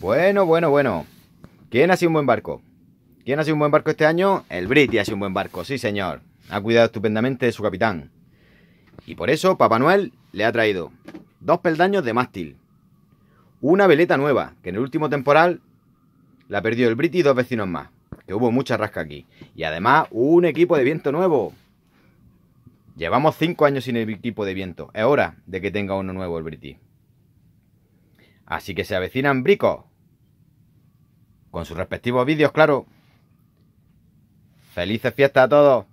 Bueno, bueno, bueno. ¿Quién ha sido un buen barco? ¿Quién ha sido un buen barco este año? El Briti ha sido un buen barco, sí señor. Ha cuidado estupendamente de su capitán. Y por eso Papá Noel le ha traído dos peldaños de mástil. Una veleta nueva, que en el último temporal la perdió el Briti y dos vecinos más. Que hubo mucha rasca aquí. Y además un equipo de viento nuevo. Llevamos cinco años sin el equipo de viento. Es hora de que tenga uno nuevo el Briti. Así que se avecinan bricos. Con sus respectivos vídeos, claro. Felices fiestas a todos.